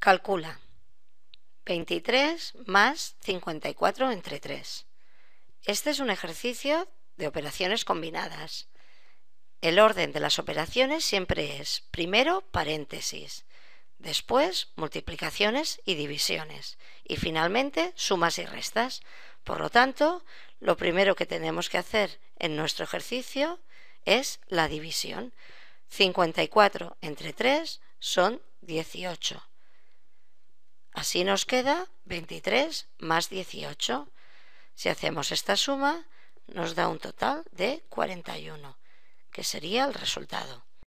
Calcula. 23 más 54 entre 3. Este es un ejercicio de operaciones combinadas. El orden de las operaciones siempre es primero paréntesis, después multiplicaciones y divisiones y finalmente sumas y restas. Por lo tanto, lo primero que tenemos que hacer en nuestro ejercicio es la división. 54 entre 3 son 18. Así nos queda 23 más 18. Si hacemos esta suma, nos da un total de 41, que sería el resultado.